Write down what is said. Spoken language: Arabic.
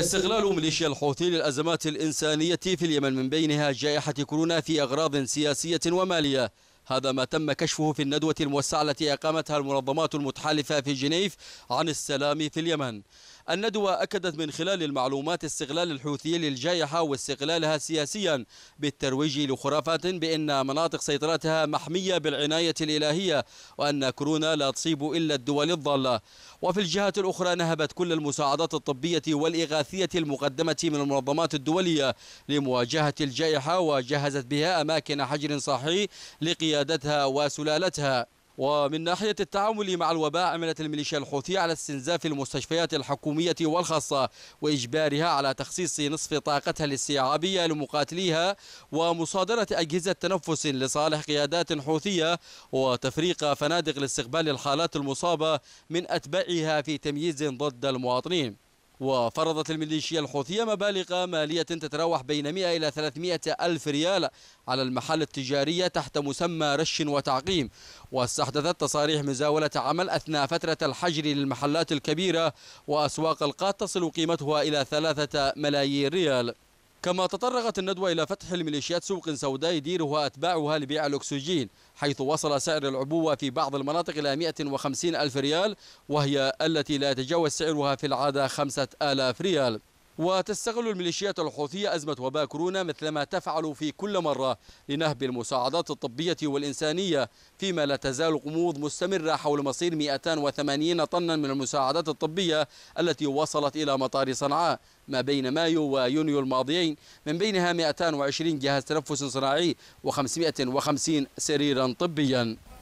استغلال ميليشيا الحوثي للأزمات الإنسانية في اليمن من بينها جائحة كورونا في أغراض سياسية ومالية هذا ما تم كشفه في الندوة الموسعة التي أقامتها المنظمات المتحالفة في جنيف عن السلام في اليمن الندوة أكدت من خلال المعلومات استغلال الحوثيين للجائحة واستغلالها سياسيا بالترويج لخرافات بأن مناطق سيطرتها محمية بالعناية الإلهية وأن كورونا لا تصيب إلا الدول الضالة وفي الجهة الأخرى نهبت كل المساعدات الطبية والإغاثية المقدمة من المنظمات الدولية لمواجهة الجائحة وجهزت بها أماكن حجر صحي لقيادتها وسلالتها ومن ناحية التعامل مع الوباء عملت الميليشيا الحوثية على استنزاف المستشفيات الحكومية والخاصة وإجبارها على تخصيص نصف طاقتها الاستيعابية لمقاتليها ومصادرة أجهزة تنفس لصالح قيادات حوثية وتفريق فنادق لاستقبال الحالات المصابة من أتباعها في تمييز ضد المواطنين وفرضت الميليشيا الحوثية مبالغ مالية تتراوح بين 100 إلى 300 ألف ريال على المحال التجارية تحت مسمى رش وتعقيم واستحدثت تصاريح مزاولة عمل أثناء فترة الحجر للمحلات الكبيرة وأسواق القات تصل قيمتها إلى 3 ملايين ريال كما تطرقت الندوة إلى فتح الميليشيات سوق سوداء يديرها أتباعها لبيع الأكسجين حيث وصل سعر العبوة في بعض المناطق إلى 150 ألف ريال وهي التي لا يتجاوز سعرها في العادة 5 آلاف ريال وتستغل الميليشيات الحوثية أزمة وباء كورونا مثلما تفعل في كل مرة لنهب المساعدات الطبية والإنسانية فيما لا تزال غموض مستمرة حول مصير 280 طنا من المساعدات الطبية التي وصلت إلى مطار صنعاء ما بين مايو ويونيو الماضيين من بينها 220 جهاز تنفس صناعي و550 سريرا طبيا